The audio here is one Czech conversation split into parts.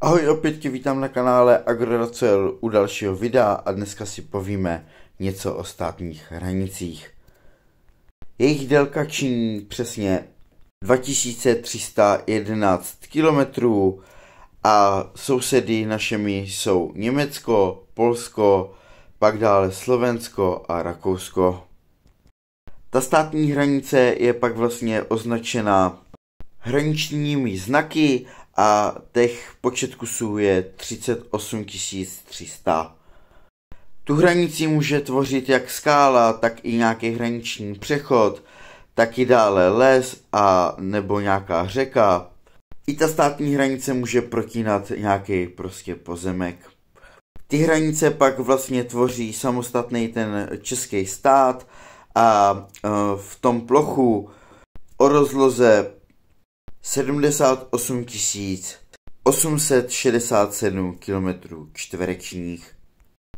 Ahoj, opět tě vítám na kanále AgroCel u dalšího videa a dneska si povíme něco o státních hranicích. Jejich délka činí přesně 2311 km a sousedy našimi jsou Německo, Polsko, pak dále Slovensko a Rakousko. Ta státní hranice je pak vlastně označena hraničními znaky a těch počet kusů je 38 300. Tu hranici může tvořit jak skála, tak i nějaký hraniční přechod, tak i dále les a nebo nějaká řeka. I ta státní hranice může protínat nějaký prostě pozemek. Ty hranice pak vlastně tvoří samostatný ten český stát a e, v tom plochu o rozloze 78 867 km čtverečních.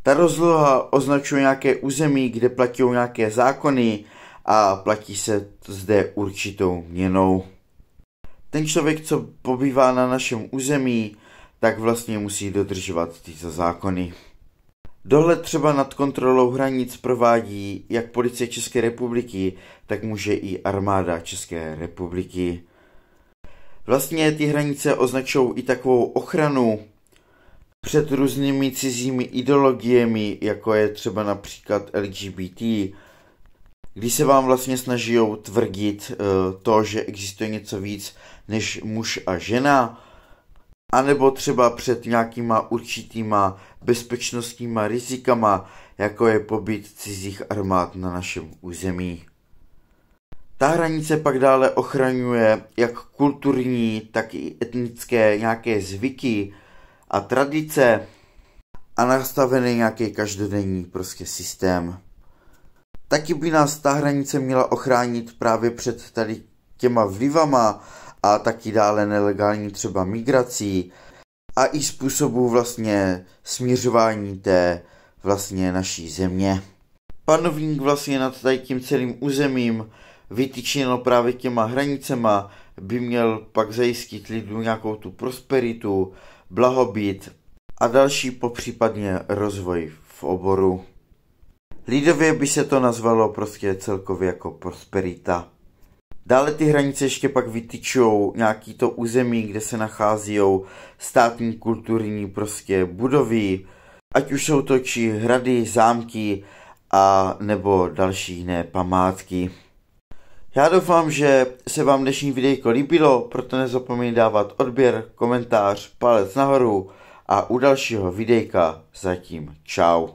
Ta rozloha označuje nějaké území, kde platí nějaké zákony a platí se zde určitou měnou. Ten člověk, co pobývá na našem území, tak vlastně musí dodržovat tyto zákony. Dohled třeba nad kontrolou hranic provádí jak policie České republiky, tak může i armáda České republiky. Vlastně ty hranice označují i takovou ochranu před různými cizími ideologiemi, jako je třeba například LGBT, kdy se vám vlastně snaží tvrdit eh, to, že existuje něco víc než muž a žena, anebo třeba před nějakýma určitýma bezpečnostníma rizikama, jako je pobyt cizích armád na našem území. Ta hranice pak dále ochraňuje jak kulturní, tak i etnické nějaké zvyky a tradice a nastavený nějaký každodenní prostě systém. Taky by nás ta hranice měla ochránit právě před tady těma vlivama a taky dále nelegální třeba migrací a i způsobu vlastně směřování té vlastně naší země. Panovník vlastně nad tady tím celým územím vytyčeno právě těma hranicema, by měl pak zajistit lidu nějakou tu prosperitu, blahobyt a další popřípadně rozvoj v oboru. Lidově by se to nazvalo prostě celkově jako prosperita. Dále ty hranice ještě pak vytyčou nějaký to území, kde se nachází státní kulturní prostě budovy, ať už jsou to či hrady, zámky a nebo další jiné památky. Já doufám, že se vám dnešní videjko líbilo, proto nezapomeňte dávat odběr, komentář, palec nahoru a u dalšího videjka zatím čau.